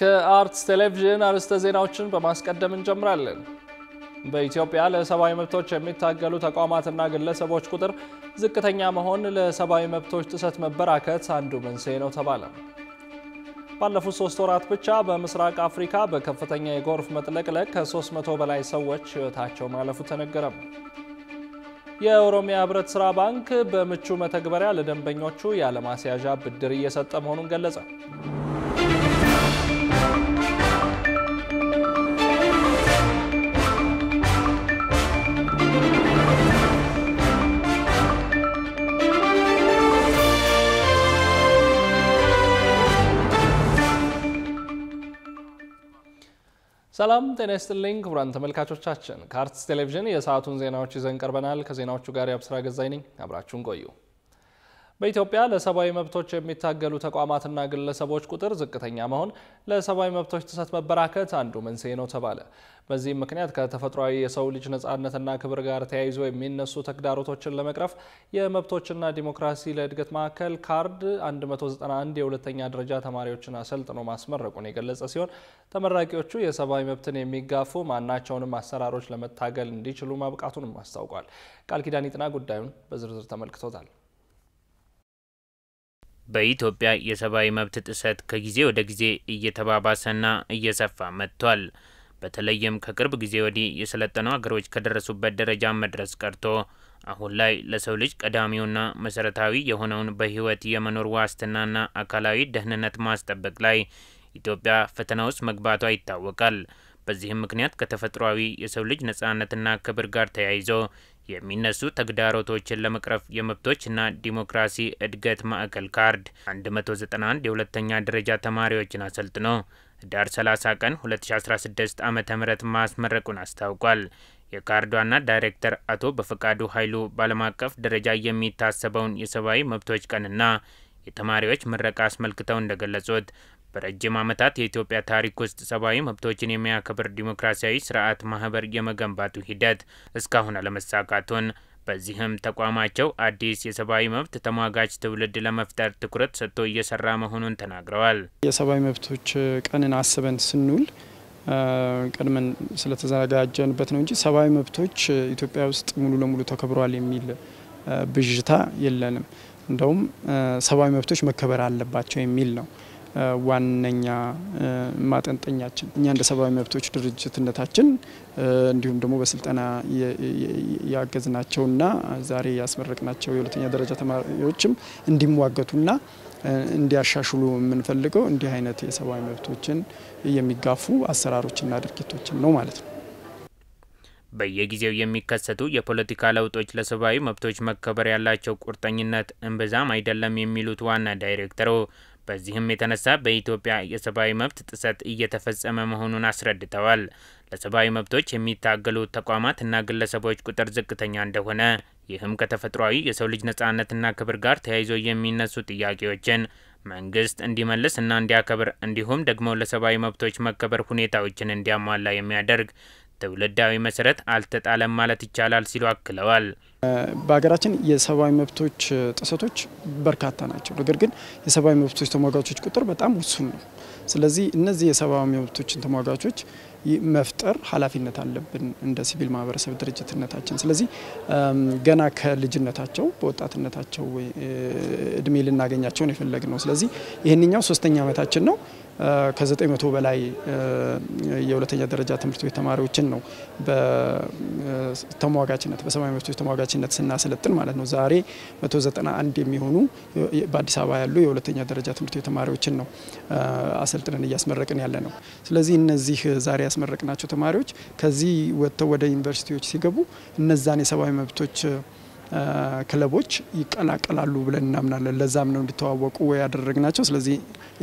ከአርትስ ቴሌቪዥን አርዕስተ ዜናዎችን በማስቀደም እንጀምራለን። በኢትዮጵያ ለሰብአዊ መብቶች የሚታገሉ ተቋማትና ግለሰቦች ቁጥር ዝቅተኛ መሆን ለሰብአዊ መብቶች ጥሰት መበራከት አንዱ መንስኤ ነው ተባለ። ባለፉት ሶስት ወራት ብቻ በምስራቅ አፍሪካ በከፍተኛ የጎርፍ መጥለቅለቅ ከ300 በላይ ሰዎች ሕይወታቸው ማለፉ ተነገረም። የኦሮሚያ ህብረት ስራ ባንክ በምቹ መተግበሪያ ለደንበኞቹ ያለማስያዣ ብድር እየሰጠ መሆኑን ገለጸ። ሰላም ጤና ይስጥልኝ ክቡራን ተመልካቾቻችን፣ ከአርትስ ቴሌቪዥን የሰዓቱን ዜናዎች ይዘን ቀርበናል። ከዜናዎቹ ጋር የአብስራ ገዛይ ነኝ። አብራችሁን ቆዩ። በኢትዮጵያ ለሰብአዊ መብቶች የሚታገሉ ተቋማትና ግለሰቦች ቁጥር ዝቅተኛ መሆን ለሰብአዊ መብቶች ጥሰት መበራከት አንዱ መንስኤ ነው ተባለ። በዚህም ምክንያት ከተፈጥሯዊ የሰው ልጅ ነጻነትና ክብር ጋር ተያይዞ የሚነሱ ተግዳሮቶችን ለመቅረፍ የመብቶችና ዲሞክራሲ ለእድገት ማዕከል ካርድ 191 የሁለተኛ ደረጃ ተማሪዎችን አሰልጥኖ ማስመረቁን የገለጸ ሲሆን ተመራቂዎቹ የሰብአዊ መብትን የሚጋፉ ማናቸውንም አሰራሮች ለመታገል እንዲችሉ ማብቃቱንም አስታውቋል። ቃል ኪዳን ይጥና ጉዳዩን በዝርዝር ተመልክቶታል። በኢትዮጵያ የሰብአዊ መብት ጥሰት ከጊዜ ወደ ጊዜ እየተባባሰና እየሰፋ መጥቷል። በተለይም ከቅርብ ጊዜ ወዲህ የሰለጠኑ አገሮች ከደረሱበት ደረጃ መድረስ ቀርቶ አሁን ላይ ለሰው ልጅ ቀዳሚውና መሰረታዊ የሆነውን በህይወት የመኖር ዋስትናና አካላዊ ደህንነት ማስጠበቅ ላይ ኢትዮጵያ ፈተና ውስጥ መግባቷ ይታወቃል። በዚህም ምክንያት ከተፈጥሯዊ የሰው ልጅ ነጻነትና ክብር ጋር ተያይዞ የሚነሱ ተግዳሮቶችን ለመቅረፍ የመብቶችና ዲሞክራሲ እድገት ማዕከል ካርድ 191 የሁለተኛ ደረጃ ተማሪዎችን አሰልጥኖ ህዳር 30 ቀን 2016 ዓ ም ማስመረቁን አስታውቋል። የካርዷና ዋና ዳይሬክተር አቶ በፈቃዱ ኃይሉ በዓለም አቀፍ ደረጃ የሚታሰበውን የሰብአዊ መብቶች ቀንና የተማሪዎች ምረቃ አስመልክተው እንደገለጹት በረጅም ዓመታት የኢትዮጵያ ታሪክ ውስጥ ሰብአዊ መብቶችን የሚያከብር ዲሞክራሲያዊ ስርዓት ማህበር የመገንባቱ ሂደት እስካሁን አለመሳካቱን በዚህም ተቋማቸው አዲስ የሰብአዊ መብት ተሟጋች ትውልድ ለመፍጠር ትኩረት ሰጥቶ እየሰራ መሆኑን ተናግረዋል። የሰብአዊ መብቶች ቀንን አስበን ስንውል ቀድመን ስለተዘጋጀንበት ነው እንጂ ሰብአዊ መብቶች ኢትዮጵያ ውስጥ ሙሉ ለሙሉ ተከብረዋል የሚል ብዥታ የለንም። እንደውም ሰብአዊ መብቶች መከበር አለባቸው የሚል ነው። ዋነኛ ማጠንጠኛችን እኛ እንደ ሰብአዊ መብቶች ድርጅትነታችን እንዲሁም ደግሞ በስልጠና ያገዝናቸውና ዛሬ ያስመረቅናቸው የሁለተኛ ደረጃ ተማሪዎችም እንዲሟገቱና እንዲያሻሽሉ የምንፈልገው እንዲህ አይነት የሰብአዊ መብቶችን የሚጋፉ አሰራሮችና ድርጊቶችን ነው ማለት ነው። በየጊዜው የሚከሰቱ የፖለቲካ ለውጦች ለሰብአዊ መብቶች መከበር ያላቸው ቁርጠኝነት እምብዛም አይደለም የሚሉት ዋና ዳይሬክተሩ በዚህም የተነሳ በኢትዮጵያ የሰብአዊ መብት ጥሰት እየተፈጸመ መሆኑን አስረድተዋል። ለሰብአዊ መብቶች የሚታገሉ ተቋማትና ግለሰቦች ቁጥር ዝቅተኛ እንደሆነ ይህም ከተፈጥሯዊ የሰው ልጅ ነጻነትና ክብር ጋር ተያይዞ የሚነሱ ጥያቄዎችን መንግስት እንዲመልስ እና እንዲያከብር እንዲሁም ደግሞ ለሰብአዊ መብቶች መከበር ሁኔታዎችን እንዲያሟላ የሚያደርግ ትውልዳዊ መሰረት አልተጣለም ማለት ይቻላል ሲሉ አክለዋል። በሀገራችን የሰብአዊ መብቶች ጥሰቶች በርካታ ናቸው። ነገር ግን የሰብአዊ መብቶች ተሟጋቾች ቁጥር በጣም ውሱን ነው። ስለዚህ እነዚህ የሰብአዊ መብቶችን ተሟጋቾች መፍጠር ኃላፊነት አለብን እንደ ሲቪል ማህበረሰብ ድርጅትነታችን። ስለዚህ ገና ከልጅነታቸው በወጣትነታቸው እድሜ ልናገኛቸውን የፈለግ ነው። ስለዚህ ይህንኛው ሶስተኛ ዓመታችን ነው። ከዘጠኝ መቶ በላይ የሁለተኛ ደረጃ ትምህርት ቤት ተማሪዎችን ነው በተሟጋችነት በሰብአዊ መብቶች ተሟጋችነት ስናሰለጥን ማለት ነው። ዛሬ አንድ የሚሆኑ በአዲስ አበባ ያሉ የሁለተኛ ደረጃ ትምህርት ቤት ተማሪዎችን ነው አሰልጥነን እያስመረቅን ያለ ነው። ስለዚህ እነዚህ ዛሬ ያስመረቅናቸው ተማሪዎች ከዚህ ወጥተው ወደ ዩኒቨርሲቲዎች ሲገቡ እነዛን የሰብአዊ መብቶች ክለቦች ይቀላቀላሉ ብለን እናምናለን። ለዛም ነው እንዲተዋወቁ ያደረግናቸው። ስለዚህ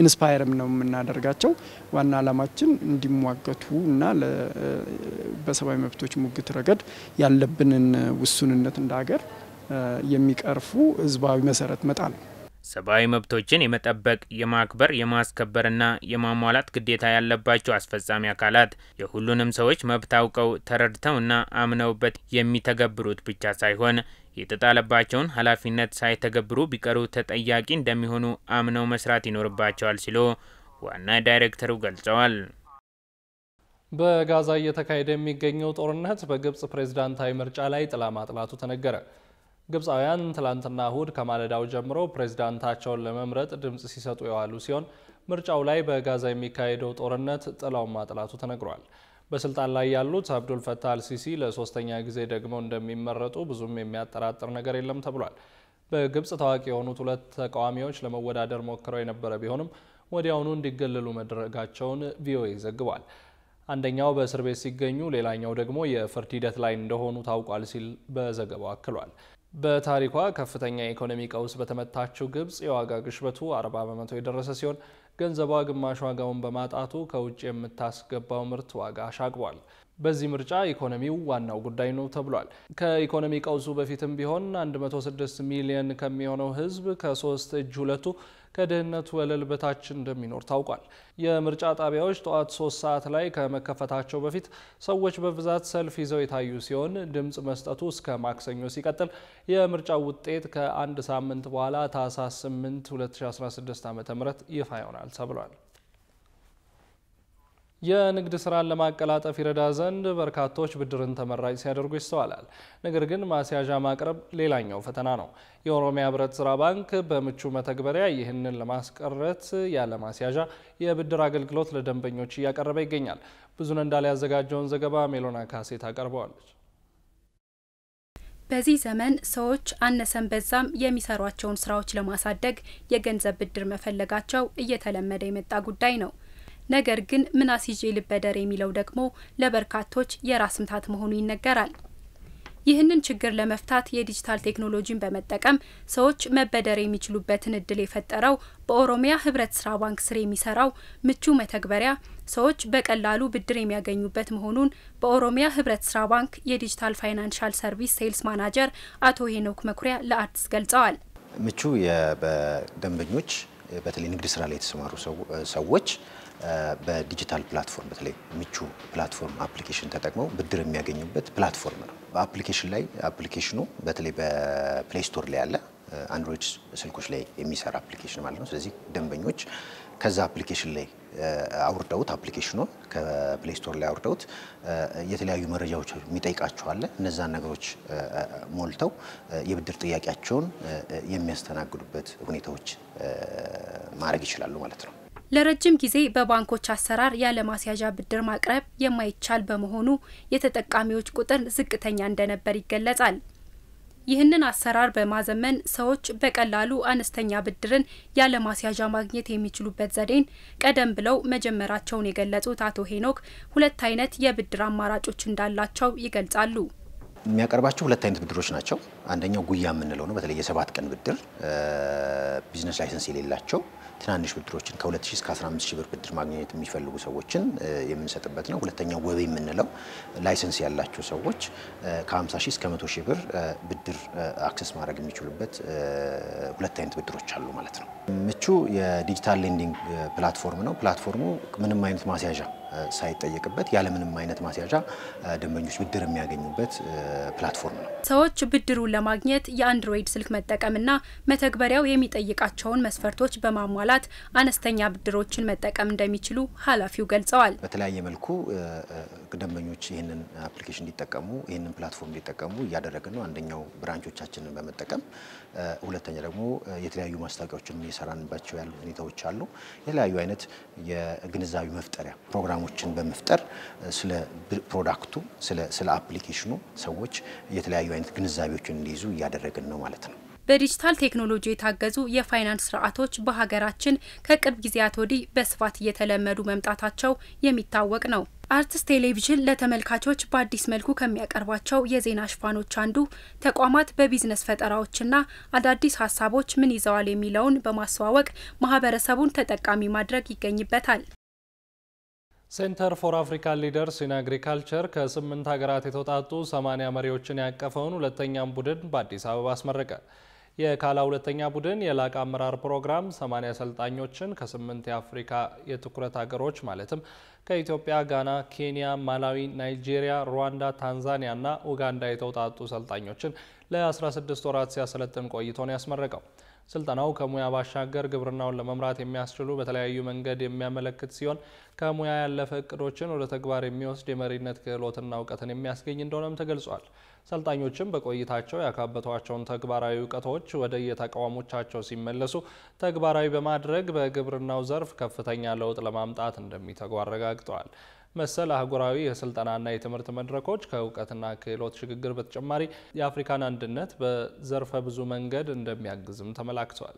ኢንስፓየርም ነው የምናደርጋቸው። ዋና ዓላማችን እንዲሟገቱ እና በሰብአዊ መብቶች ሙግት ረገድ ያለብንን ውሱንነት እንደ ሀገር የሚቀርፉ ህዝባዊ መሰረት መጣል ሰብአዊ መብቶችን የመጠበቅ የማክበር፣ የማስከበርና የማሟላት ግዴታ ያለባቸው አስፈጻሚ አካላት የሁሉንም ሰዎች መብት አውቀው ተረድተውና አምነውበት የሚተገብሩት ብቻ ሳይሆን የተጣለባቸውን ኃላፊነት ሳይተገብሩ ቢቀሩ ተጠያቂ እንደሚሆኑ አምነው መስራት ይኖርባቸዋል ሲሉ ዋና ዳይሬክተሩ ገልጸዋል። በጋዛ እየተካሄደ የሚገኘው ጦርነት በግብፅ ፕሬዝዳንታዊ ምርጫ ላይ ጥላ ማጥላቱ ተነገረ። ግብፃውያን ትላንትና እሁድ ከማለዳው ጀምሮ ፕሬዝዳንታቸውን ለመምረጥ ድምፅ ሲሰጡ የዋሉ ሲሆን ምርጫው ላይ በጋዛ የሚካሄደው ጦርነት ጥላውን ማጥላቱ ተነግሯል። በስልጣን ላይ ያሉት አብዱል ፈታህ አልሲሲ ለሶስተኛ ጊዜ ደግሞ እንደሚመረጡ ብዙም የሚያጠራጥር ነገር የለም ተብሏል። በግብጽ ታዋቂ የሆኑት ሁለት ተቃዋሚዎች ለመወዳደር ሞክረው የነበረ ቢሆንም ወዲያውኑ እንዲገለሉ መደረጋቸውን ቪኦኤ ዘግቧል። አንደኛው በእስር ቤት ሲገኙ፣ ሌላኛው ደግሞ የፍርድ ሂደት ላይ እንደሆኑ ታውቋል ሲል በዘገባው አክሏል። በታሪኳ ከፍተኛ የኢኮኖሚ ቀውስ በተመታችው ግብጽ የዋጋ ግሽበቱ 40 በመቶ የደረሰ ሲሆን ገንዘቧ ግማሽ ዋጋውን በማጣቱ ከውጭ የምታስገባው ምርት ዋጋ አሻቅቧል። በዚህ ምርጫ ኢኮኖሚው ዋናው ጉዳይ ነው ተብሏል። ከኢኮኖሚ ቀውሱ በፊትም ቢሆን 106 ሚሊዮን ከሚሆነው ሕዝብ ከሶስት እጅ ሁለቱ ከድህነት ወለል በታች እንደሚኖር ታውቋል። የምርጫ ጣቢያዎች ጠዋት ሶስት ሰዓት ላይ ከመከፈታቸው በፊት ሰዎች በብዛት ሰልፍ ይዘው የታዩ ሲሆን ድምፅ መስጠቱ እስከ ማክሰኞ ሲቀጥል የምርጫው ውጤት ከአንድ ሳምንት በኋላ ታህሳስ 8 2016 ዓ.ም ይፋ ይሆናል ተብሏል። የንግድ ስራን ለማቀላጠፍ ይረዳ ዘንድ በርካቶች ብድርን ተመራጭ ሲያደርጉ ይስተዋላል። ነገር ግን ማስያዣ ማቅረብ ሌላኛው ፈተና ነው። የኦሮሚያ ህብረት ስራ ባንክ በምቹ መተግበሪያ ይህንን ለማስቀረት ያለ ማስያዣ የብድር አገልግሎት ለደንበኞች እያቀረበ ይገኛል። ብዙን እንዳለ ያዘጋጀውን ዘገባ ሜሎና ካሴ ታቀርበዋለች። በዚህ ዘመን ሰዎች አነሰን በዛም የሚሰሯቸውን ስራዎች ለማሳደግ የገንዘብ ብድር መፈለጋቸው እየተለመደ የመጣ ጉዳይ ነው። ነገር ግን ምናስ ይዤ ልበደር የሚለው ደግሞ ለበርካቶች የራስ ምታት መሆኑ ይነገራል። ይህንን ችግር ለመፍታት የዲጂታል ቴክኖሎጂን በመጠቀም ሰዎች መበደር የሚችሉበትን እድል የፈጠረው በኦሮሚያ ህብረት ስራ ባንክ ስር የሚሰራው ምቹ መተግበሪያ ሰዎች በቀላሉ ብድር የሚያገኙበት መሆኑን በኦሮሚያ ህብረት ስራ ባንክ የዲጂታል ፋይናንሻል ሰርቪስ ሴልስ ማናጀር አቶ ሄኖክ መኩሪያ ለአርትስ ገልጸዋል። ምቹ በደንበኞች በተለይ ንግድ ስራ ላይ የተሰማሩ ሰዎች በዲጂታል ፕላትፎርም በተለይ ምቹ ፕላትፎርም አፕሊኬሽን ተጠቅመው ብድር የሚያገኙበት ፕላትፎርም ነው። በአፕሊኬሽን ላይ አፕሊኬሽኑ በተለይ በፕሌይ ስቶር ላይ ያለ አንድሮይድ ስልኮች ላይ የሚሰራ አፕሊኬሽን ማለት ነው። ስለዚህ ደንበኞች ከዛ አፕሊኬሽን ላይ አውርደውት አፕሊኬሽኑን ከፕሌይ ስቶር ላይ አውርደውት የተለያዩ መረጃዎች የሚጠይቃቸው አለ። እነዛን ነገሮች ሞልተው የብድር ጥያቄያቸውን የሚያስተናግዱበት ሁኔታዎች ማድረግ ይችላሉ ማለት ነው። ለረጅም ጊዜ በባንኮች አሰራር ያለማስያዣ ብድር ማቅረብ የማይቻል በመሆኑ የተጠቃሚዎች ቁጥር ዝቅተኛ እንደነበር ይገለጻል። ይህንን አሰራር በማዘመን ሰዎች በቀላሉ አነስተኛ ብድርን ያለማስያዣ ማግኘት የሚችሉበት ዘዴን ቀደም ብለው መጀመራቸውን የገለጹት አቶ ሄኖክ ሁለት አይነት የብድር አማራጮች እንዳላቸው ይገልጻሉ። የሚያቀርባቸው ሁለት አይነት ብድሮች ናቸው። አንደኛው ጉያ የምንለው ነው። በተለይ የሰባት ቀን ብድር ቢዝነስ ላይሰንስ የሌላቸው ትናንሽ ብድሮችን ከ2000 እስከ 15000 ብር ብድር ማግኘት የሚፈልጉ ሰዎችን የምንሰጥበት ነው። ሁለተኛው ወብ የምንለው ላይሰንስ ያላቸው ሰዎች ከ50000 እስከ 100000 ብር ብድር አክሰስ ማድረግ የሚችሉበት ሁለት አይነት ብድሮች አሉ ማለት ነው። ምቹ የዲጂታል ሌንዲንግ ፕላትፎርም ነው። ፕላትፎርሙ ምንም አይነት ማስያዣ ሳይጠየቅበት ያለምንም አይነት ማስያዣ ደንበኞች ብድር የሚያገኙበት ፕላትፎርም ነው። ሰዎች ብድሩን ለማግኘት የአንድሮይድ ስልክ መጠቀምና መተግበሪያው የሚጠይቃቸውን መስፈርቶች በማሟላት አነስተኛ ብድሮችን መጠቀም እንደሚችሉ ኃላፊው ገልጸዋል። በተለያየ መልኩ ደንበኞች ይህንን አፕሊኬሽን እንዲጠቀሙ ይህንን ፕላትፎርም እንዲጠቀሙ እያደረግን ነው። አንደኛው ብራንቾቻችንን በመጠቀም ሁለተኛ ደግሞ የተለያዩ ማስታወቂያዎችን እየሰራንባቸው ያሉ ሁኔታዎች አሉ። የተለያዩ አይነት የግንዛቤ መፍጠሪያ ፕሮግራሞችን በመፍጠር ስለ ፕሮዳክቱ፣ ስለ አፕሊኬሽኑ ሰዎች የተለያዩ አይነት ግንዛቤዎችን እንዲይዙ እያደረግን ነው ማለት ነው። በዲጂታል ቴክኖሎጂ የታገዙ የፋይናንስ ስርዓቶች በሀገራችን ከቅርብ ጊዜያት ወዲህ በስፋት እየተለመዱ መምጣታቸው የሚታወቅ ነው። አርትስ ቴሌቪዥን ለተመልካቾች በአዲስ መልኩ ከሚያቀርባቸው የዜና ሽፋኖች አንዱ ተቋማት በቢዝነስ ፈጠራዎችና አዳዲስ ሀሳቦች ምን ይዘዋል የሚለውን በማስተዋወቅ ማህበረሰቡን ተጠቃሚ ማድረግ ይገኝበታል። ሴንተር ፎር አፍሪካን ሊደርስ ኢን አግሪካልቸር ከስምንት ሀገራት የተውጣጡ ሰማኒያ መሪዎችን ያቀፈውን ሁለተኛም ቡድን በአዲስ አበባ አስመረቀ። የካላ ሁለተኛ ቡድን የላቀ አመራር ፕሮግራም 80 አሰልጣኞችን ከስምንት የአፍሪካ የትኩረት ሀገሮች ማለትም ከኢትዮጵያ፣ ጋና፣ ኬንያ፣ ማላዊ፣ ናይጄሪያ፣ ሩዋንዳ፣ ታንዛኒያ እና ኡጋንዳ የተውጣጡ አሰልጣኞችን ለ16 ወራት ሲያሰለጥን ቆይቶ ነው ያስመረቀው። ስልጠናው ከሙያ ባሻገር ግብርናውን ለመምራት የሚያስችሉ በተለያዩ መንገድ የሚያመለክት ሲሆን ከሙያ ያለፈ እቅዶችን ወደ ተግባር የሚወስድ የመሪነት ክህሎትና እውቀትን የሚያስገኝ እንደሆነም ተገልጿል። ሰልጣኞችም በቆይታቸው ያካበቷቸውን ተግባራዊ እውቀቶች ወደ የተቃዋሞቻቸው ሲመለሱ ተግባራዊ በማድረግ በግብርናው ዘርፍ ከፍተኛ ለውጥ ለማምጣት እንደሚተጉ አረጋግጠዋል። መሰል አህጉራዊ የስልጠናና የትምህርት መድረኮች ከእውቀትና ክህሎት ሽግግር በተጨማሪ የአፍሪካን አንድነት በዘርፈ ብዙ መንገድ እንደሚያግዝም ተመላክቷል።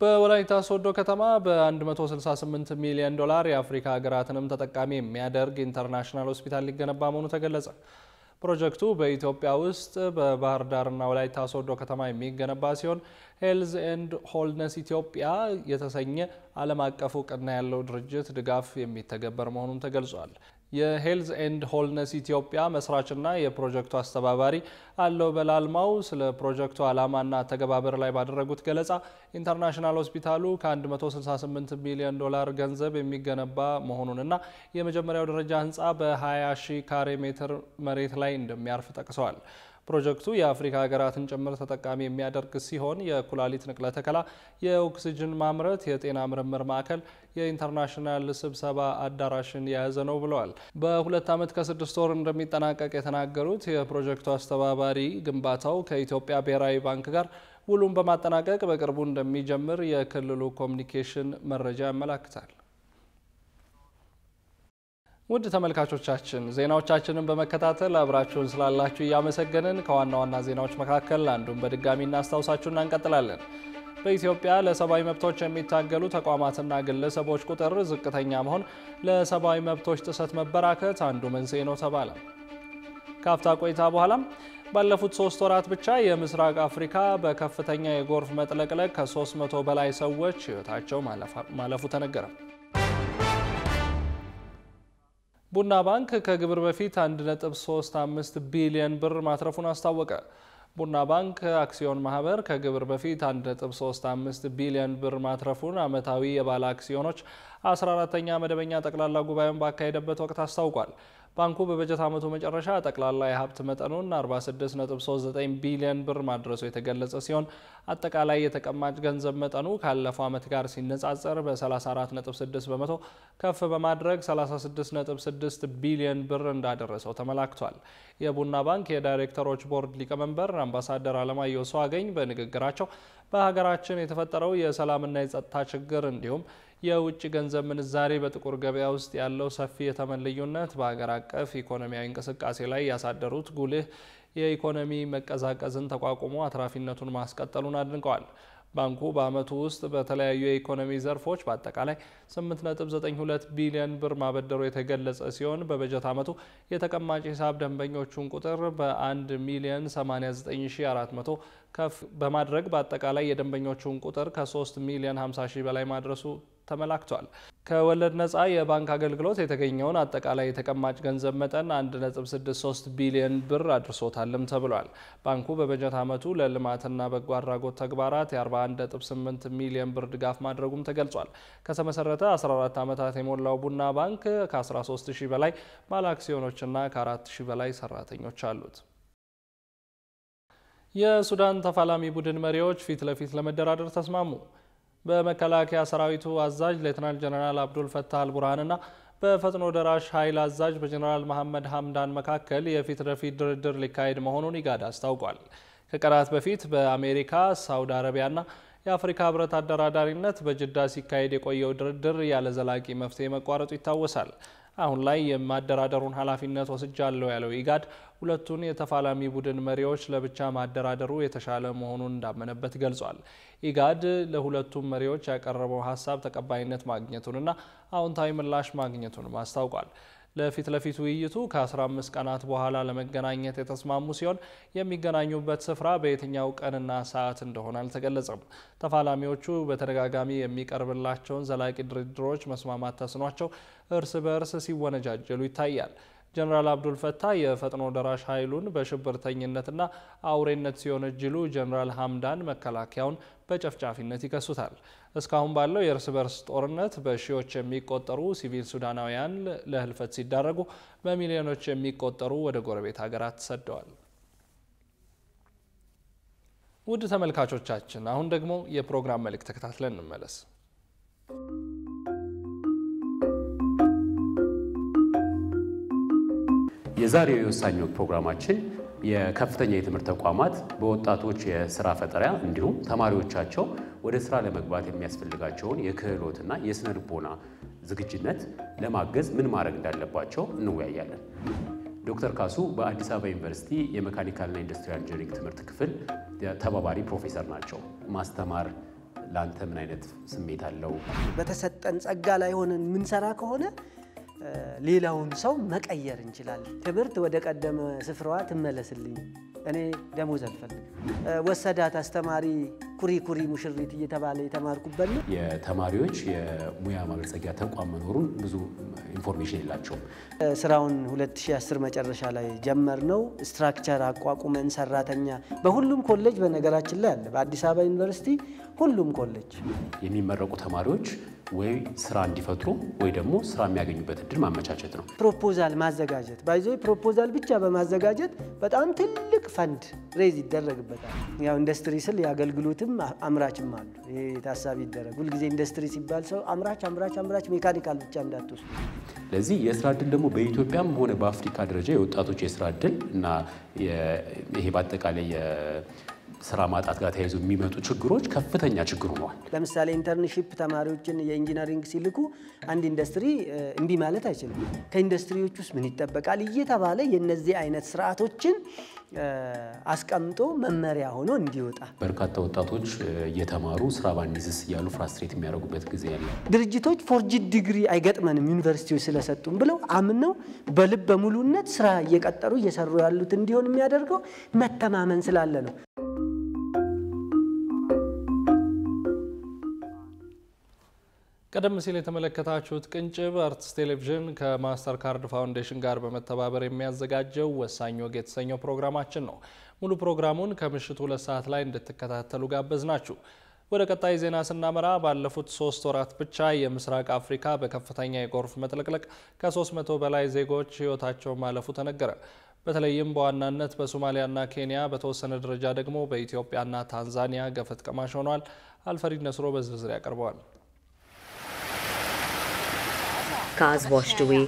በወላይታ ሶዶ ከተማ በ168 ሚሊዮን ዶላር የአፍሪካ ሀገራትንም ተጠቃሚ የሚያደርግ ኢንተርናሽናል ሆስፒታል ሊገነባ መሆኑ ተገለጸ። ፕሮጀክቱ በኢትዮጵያ ውስጥ በባህር ዳርና ወላይታ ሶዶ ከተማ የሚገነባ ሲሆን ሄልዝ ኤንድ ሆልነስ ኢትዮጵያ የተሰኘ ዓለም አቀፍ እውቅና ያለው ድርጅት ድጋፍ የሚተገበር መሆኑም ተገልጿል። የሄልዝ ኤንድ ሆልነስ ኢትዮጵያ መስራችና የፕሮጀክቱ አስተባባሪ አለው በላልማው ስለ ፕሮጀክቱ ዓላማና ተገባበር ላይ ባደረጉት ገለጻ ኢንተርናሽናል ሆስፒታሉ ከ168 ሚሊዮን ዶላር ገንዘብ የሚገነባ መሆኑንና የመጀመሪያው ደረጃ ህንፃ በ20 ሺ ካሬ ሜትር መሬት ላይ እንደሚያርፍ ጠቅሰዋል። ፕሮጀክቱ የአፍሪካ ሀገራትን ጭምር ተጠቃሚ የሚያደርግ ሲሆን የኩላሊት ንቅለ ተከላ፣ የኦክሲጅን ማምረት፣ የጤና ምርምር ማዕከል፣ የኢንተርናሽናል ስብሰባ አዳራሽን የያዘ ነው ብለዋል። በሁለት ዓመት ከስድስት ወር እንደሚጠናቀቅ የተናገሩት የፕሮጀክቱ አስተባባሪ ግንባታው ከኢትዮጵያ ብሔራዊ ባንክ ጋር ውሉን በማጠናቀቅ በቅርቡ እንደሚጀምር የክልሉ ኮሚኒኬሽን መረጃ ያመላክታል። ውድ ተመልካቾቻችን ዜናዎቻችንን በመከታተል አብራችሁን ስላላችሁ እያመሰገንን ከዋና ዋና ዜናዎች መካከል አንዱን በድጋሚ እናስታውሳችሁ እናንቀጥላለን። በኢትዮጵያ ለሰብአዊ መብቶች የሚታገሉ ተቋማትና ግለሰቦች ቁጥር ዝቅተኛ መሆን ለሰብአዊ መብቶች ጥሰት መበራከት አንዱ መንስኤ ነው ተባለ። ከአፍታ ቆይታ በኋላም ባለፉት ሶስት ወራት ብቻ የምስራቅ አፍሪካ በከፍተኛ የጎርፍ መጥለቅለቅ ከ300 በላይ ሰዎች ህይወታቸው ማለፉ ተነገረ። ቡና ባንክ ከግብር በፊት 1.35 ቢሊዮን ብር ማትረፉን አስታወቀ። ቡና ባንክ አክሲዮን ማህበር ከግብር በፊት 1.35 ቢሊዮን ብር ማትረፉን ዓመታዊ የባለ አክሲዮኖች 14 ተኛ መደበኛ ጠቅላላ ጉባኤውን ባካሄደበት ወቅት አስታውቋል። ባንኩ በበጀት ዓመቱ መጨረሻ ጠቅላላ የሀብት መጠኑን 46.39 ቢሊዮን ብር ማድረሱ የተገለጸ ሲሆን አጠቃላይ የተቀማጭ ገንዘብ መጠኑ ካለፈው ዓመት ጋር ሲነጻጸር በ34.6 በመቶ ከፍ በማድረግ 36.6 ቢሊዮን ብር እንዳደረሰው ተመላክቷል። የቡና ባንክ የዳይሬክተሮች ቦርድ ሊቀመንበር አምባሳደር አለማየሁ ሰዋገኝ በንግግራቸው በሀገራችን የተፈጠረው የሰላምና የጸጥታ ችግር እንዲሁም የውጭ ገንዘብ ምንዛሬ በጥቁር ገበያ ውስጥ ያለው ሰፊ የተመን ልዩነት በሀገር አቀፍ ኢኮኖሚያዊ እንቅስቃሴ ላይ ያሳደሩት ጉልህ የኢኮኖሚ መቀዛቀዝን ተቋቁሞ አትራፊነቱን ማስቀጠሉን አድንቀዋል። ባንኩ በዓመቱ ውስጥ በተለያዩ የኢኮኖሚ ዘርፎች በአጠቃላይ 8.92 ቢሊዮን ብር ማበደሩ የተገለጸ ሲሆን በበጀት ዓመቱ የተቀማጭ ሂሳብ ደንበኞቹን ቁጥር በ1 ሚሊዮን 89400 ከፍ በማድረግ በአጠቃላይ የደንበኞቹን ቁጥር ከ3 ሚሊዮን 50 ሺህ በላይ ማድረሱ ተመላክቷል። ከወለድ ነፃ የባንክ አገልግሎት የተገኘውን አጠቃላይ የተቀማጭ ገንዘብ መጠን 1.63 ቢሊዮን ብር አድርሶታልም ተብሏል። ባንኩ በበጀት ዓመቱ ለልማትና በጎ አድራጎት ተግባራት የ41.8 ሚሊዮን ብር ድጋፍ ማድረጉም ተገልጿል። ከተመሰረተ 14 ዓመታት የሞላው ቡና ባንክ ከ13 ሺህ በላይ አክሲዮኖችና ከ4 ሺህ በላይ ሰራተኞች አሉት። የሱዳን ተፋላሚ ቡድን መሪዎች ፊት ለፊት ለመደራደር ተስማሙ። በመከላከያ ሰራዊቱ አዛዥ ሌትናንት ጀነራል አብዱል ፈታህ አልቡርሃንና በፈጥኖ ደራሽ ኃይል አዛዥ በጀነራል መሐመድ ሀምዳን መካከል የፊት ለፊት ድርድር ሊካሄድ መሆኑን ኢጋድ አስታውቋል። ከቀናት በፊት በአሜሪካ ሳውዲ አረቢያና የአፍሪካ ህብረት አደራዳሪነት በጅዳ ሲካሄድ የቆየው ድርድር ያለ ዘላቂ መፍትሄ መቋረጡ ይታወሳል። አሁን ላይ የማደራደሩን ኃላፊነት ወስጃለሁ ያለው ኢጋድ ሁለቱን የተፋላሚ ቡድን መሪዎች ለብቻ ማደራደሩ የተሻለ መሆኑን እንዳመነበት ገልጿል። ኢጋድ ለሁለቱም መሪዎች ያቀረበው ሀሳብ ተቀባይነት ማግኘቱንና አዎንታዊ ምላሽ ማግኘቱንም አስታውቋል። ለፊት ለፊት ውይይቱ ከ15 ቀናት በኋላ ለመገናኘት የተስማሙ ሲሆን የሚገናኙበት ስፍራ በየትኛው ቀንና ሰዓት እንደሆነ አልተገለጸም። ተፋላሚዎቹ በተደጋጋሚ የሚቀርብላቸውን ዘላቂ ድርድሮች መስማማት ተስኗቸው እርስ በእርስ ሲወነጃጀሉ ይታያል። ጀነራል አብዱል የፈጥኖ ደራሽ ኃይሉን በሽብርተኝነትና አውሬነት ሲወነጅሉ፣ ጀነራል ሀምዳን መከላከያውን በጨፍጫፊነት ይከሱታል። እስካሁን ባለው የእርስ በርስ ጦርነት በሺዎች የሚቆጠሩ ሲቪል ሱዳናውያን ለህልፈት ሲዳረጉ በሚሊዮኖች የሚቆጠሩ ወደ ጎረቤት ሀገራት ሰደዋል። ውድ ተመልካቾቻችን አሁን ደግሞ የፕሮግራም መልእክት ተከታትለን እንመለስ። የዛሬው የወሳኝ ወግ ፕሮግራማችን የከፍተኛ የትምህርት ተቋማት በወጣቶች የስራ ፈጠሪያ እንዲሁም ተማሪዎቻቸው ወደ ስራ ለመግባት የሚያስፈልጋቸውን የክህሎትና የስነ ልቦና ዝግጅነት ለማገዝ ምን ማድረግ እንዳለባቸው እንወያያለን። ዶክተር ካሱ በአዲስ አበባ ዩኒቨርሲቲ የመካኒካልና ኢንዱስትሪያል ኢንጂኒሪንግ ትምህርት ክፍል ተባባሪ ፕሮፌሰር ናቸው። ማስተማር ለአንተ ምን አይነት ስሜት አለው? በተሰጠን ጸጋ ላይ ሆነን የምንሰራ ከሆነ ሌላውን ሰው መቀየር እንችላለን። ትምህርት ወደ ቀደመ ስፍራዋ ትመለስልኝ። እኔ ደሞዝ አልፈልግም። ወሰዳት አስተማሪ ኩሪ ኩሪ ሙሽሪት እየተባለ የተማርኩበት ነው። የተማሪዎች የሙያ ማበልጸጊያ ተቋም መኖሩን ብዙ ኢንፎርሜሽን የላቸውም። ስራውን 2010 መጨረሻ ላይ ጀመር ነው። ስትራክቸር አቋቁመን ሰራተኛ በሁሉም ኮሌጅ በነገራችን ላይ አለ። በአዲስ አበባ ዩኒቨርሲቲ ሁሉም ኮሌጅ የሚመረቁ ተማሪዎች ወይ ስራ እንዲፈጥሩ ወይ ደግሞ ስራ የሚያገኙበት እድል ማመቻቸት ነው። ፕሮፖዛል ማዘጋጀት ባይዞ ፕሮፖዛል ብቻ በማዘጋጀት በጣም ትልቅ ፈንድ ሬዝ ይደረግበታል። ያው ኢንዱስትሪ ስል የአገልግሎትም አምራችም አሉ። ይሄ ታሳቢ ይደረግ። ሁልጊዜ ኢንዱስትሪ ሲባል ሰው አምራች አምራች አምራች ሜካኒካል ብቻ እንዳትወስዱ። ለዚህ የስራ እድል ደግሞ በኢትዮጵያም ሆነ በአፍሪካ ደረጃ የወጣቶች የስራ እድል እና ይሄ በአጠቃላይ ስራ ማጣት ጋር ተያይዞ የሚመጡ ችግሮች ከፍተኛ ችግር ሆነዋል። ለምሳሌ ኢንተርንሺፕ ተማሪዎችን የኢንጂነሪንግ ሲልኩ አንድ ኢንዱስትሪ እምቢ ማለት አይችልም። ከኢንዱስትሪዎች ውስጥ ምን ይጠበቃል እየተባለ የነዚህ አይነት ስርዓቶችን አስቀምጦ መመሪያ ሆኖ እንዲወጣ በርካታ ወጣቶች እየተማሩ ስራ ባንይዝስ እያሉ ፍራስትሬት የሚያደርጉበት ጊዜ ያለ ድርጅቶች ፎርጅድ ዲግሪ አይገጥመንም ዩኒቨርሲቲዎች ስለሰጡም ብለው አምነው በልብ በሙሉነት ስራ እየቀጠሩ እየሰሩ ያሉት እንዲሆን የሚያደርገው መተማመን ስላለ ነው። ቀደም ሲል የተመለከታችሁት ቅንጭብ አርትስ ቴሌቪዥን ከማስተር ካርድ ፋውንዴሽን ጋር በመተባበር የሚያዘጋጀው ወሳኝ ወግ የተሰኘው ፕሮግራማችን ነው። ሙሉ ፕሮግራሙን ከምሽቱ ሁለት ሰዓት ላይ እንድትከታተሉ ጋበዝ ናችሁ። ወደ ቀጣይ ዜና ስናመራ ባለፉት ሶስት ወራት ብቻ የምስራቅ አፍሪካ በከፍተኛ የጎርፍ መጥለቅለቅ ከ300 በላይ ዜጎች ሕይወታቸው ማለፉ ተነገረ። በተለይም በዋናነት በሶማሊያና ኬንያ በተወሰነ ደረጃ ደግሞ በኢትዮጵያና ታንዛኒያ ገፈት ቀማሽ ሆኗል። አልፈሪድ ነስሮ በዝርዝር ያቀርበዋል። cars washed away.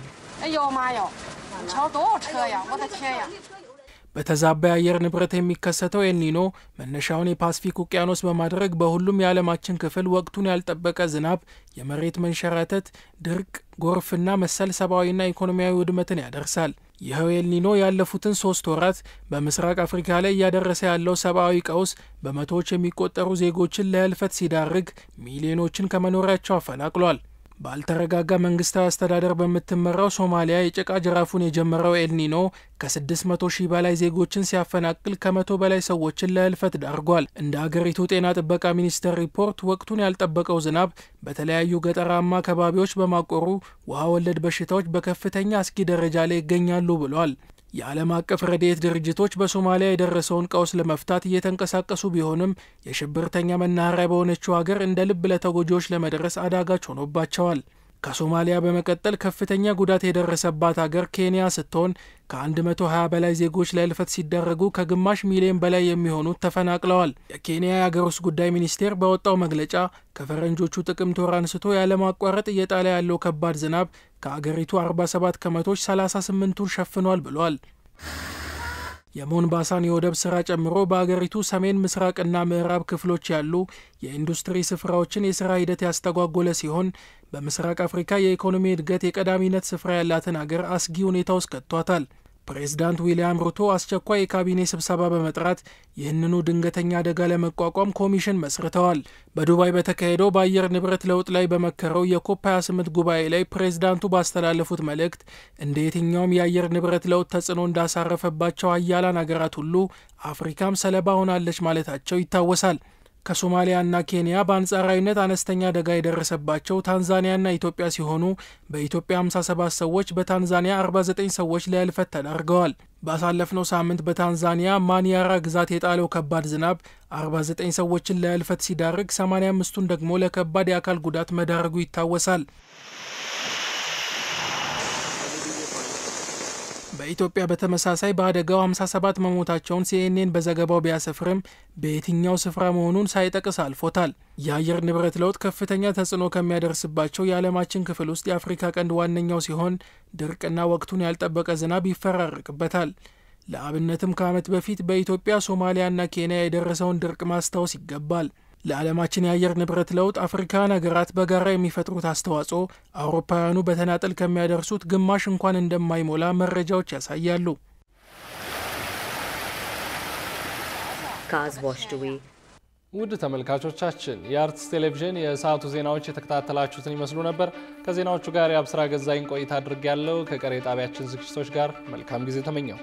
በተዛባ የአየር ንብረት የሚከሰተው ኤልኒኖ መነሻውን የፓስፊክ ውቅያኖስ በማድረግ በሁሉም የዓለማችን ክፍል ወቅቱን ያልጠበቀ ዝናብ፣ የመሬት መንሸራተት፣ ድርቅ፣ ጎርፍና መሰል ሰብአዊና ኢኮኖሚያዊ ውድመትን ያደርሳል። ይኸው ኤልኒኖ ያለፉትን ሶስት ወራት በምስራቅ አፍሪካ ላይ እያደረሰ ያለው ሰብአዊ ቀውስ በመቶዎች የሚቆጠሩ ዜጎችን ለህልፈት ሲዳርግ ሚሊዮኖችን ከመኖሪያቸው አፈናቅሏል። ባልተረጋጋ መንግስታዊ አስተዳደር በምትመራው ሶማሊያ የጭቃ ጅራፉን የጀመረው ኤልኒኖ ከ600 ሺህ በላይ ዜጎችን ሲያፈናቅል ከመቶ በላይ ሰዎችን ለህልፈት ዳርጓል። እንደ አገሪቱ ጤና ጥበቃ ሚኒስቴር ሪፖርት ወቅቱን ያልጠበቀው ዝናብ በተለያዩ ገጠራማ ከባቢዎች በማቆሩ ውሃ ወለድ በሽታዎች በከፍተኛ አስጊ ደረጃ ላይ ይገኛሉ ብሏል። የዓለም አቀፍ ረድኤት ድርጅቶች በሶማሊያ የደረሰውን ቀውስ ለመፍታት እየተንቀሳቀሱ ቢሆንም የሽብርተኛ መናኸሪያ በሆነችው ሀገር እንደ ልብ ለተጎጂዎች ለመድረስ አዳጋች ሆኖባቸዋል። ከሶማሊያ በመቀጠል ከፍተኛ ጉዳት የደረሰባት አገር ኬንያ ስትሆን ከ120 በላይ ዜጎች ለእልፈት ሲደረጉ ከግማሽ ሚሊዮን በላይ የሚሆኑት ተፈናቅለዋል። የኬንያ የአገር ውስጥ ጉዳይ ሚኒስቴር በወጣው መግለጫ ከፈረንጆቹ ጥቅምት ወር አንስቶ ያለማቋረጥ እየጣለ ያለው ከባድ ዝናብ ከአገሪቱ 47 ከመቶች 38ቱን ሸፍኗል ብሏል። የሞንባሳን የወደብ ስራ ጨምሮ በአገሪቱ ሰሜን ምስራቅና ምዕራብ ክፍሎች ያሉ የኢንዱስትሪ ስፍራዎችን የስራ ሂደት ያስተጓጎለ ሲሆን በምስራቅ አፍሪካ የኢኮኖሚ እድገት የቀዳሚነት ስፍራ ያላትን አገር አስጊ ሁኔታ ውስጥ ከቷታል። ፕሬዝዳንት ዊልያም ሩቶ አስቸኳይ የካቢኔ ስብሰባ በመጥራት ይህንኑ ድንገተኛ አደጋ ለመቋቋም ኮሚሽን መስርተዋል። በዱባይ በተካሄደው በአየር ንብረት ለውጥ ላይ በመከረው የኮፕ 28 ጉባኤ ላይ ፕሬዝዳንቱ ባስተላለፉት መልእክት እንደ የትኛውም የአየር ንብረት ለውጥ ተጽዕኖ እንዳሳረፈባቸው አያላን አገራት ሁሉ አፍሪካም ሰለባ ሆናለች ማለታቸው ይታወሳል። ከሶማሊያና ኬንያ በአንጻራዊነት አነስተኛ አደጋ የደረሰባቸው ታንዛኒያና ኢትዮጵያ ሲሆኑ በኢትዮጵያ 57 ሰዎች በታንዛኒያ 49 ሰዎች ለህልፈት ተዳርገዋል። ባሳለፍነው ሳምንት በታንዛኒያ ማኒያራ ግዛት የጣለው ከባድ ዝናብ 49 ሰዎችን ለህልፈት ሲዳርግ 85ቱን ደግሞ ለከባድ የአካል ጉዳት መዳረጉ ይታወሳል። በኢትዮጵያ በተመሳሳይ በአደጋው 57 መሞታቸውን ሲኤንኤን በዘገባው ቢያሰፍርም በየትኛው ስፍራ መሆኑን ሳይጠቅስ አልፎታል። የአየር ንብረት ለውጥ ከፍተኛ ተጽዕኖ ከሚያደርስባቸው የዓለማችን ክፍል ውስጥ የአፍሪካ ቀንድ ዋነኛው ሲሆን ድርቅና ወቅቱን ያልጠበቀ ዝናብ ይፈራረቅበታል። ለአብነትም ከዓመት በፊት በኢትዮጵያ ሶማሊያና ኬንያ የደረሰውን ድርቅ ማስታወስ ይገባል። ለዓለማችን የአየር ንብረት ለውጥ አፍሪካውያን ሀገራት በጋራ የሚፈጥሩት አስተዋጽኦ አውሮፓውያኑ በተናጠል ከሚያደርሱት ግማሽ እንኳን እንደማይሞላ መረጃዎች ያሳያሉ። ውድ ተመልካቾቻችን የአርትስ ቴሌቪዥን የሰዓቱ ዜናዎች የተከታተላችሁትን ይመስሉ ነበር። ከዜናዎቹ ጋር የአብስራ ገዛኝ ቆይታ አድርግ ያለው። ከቀሪ ጣቢያችን ዝግጅቶች ጋር መልካም ጊዜ ተመኘው።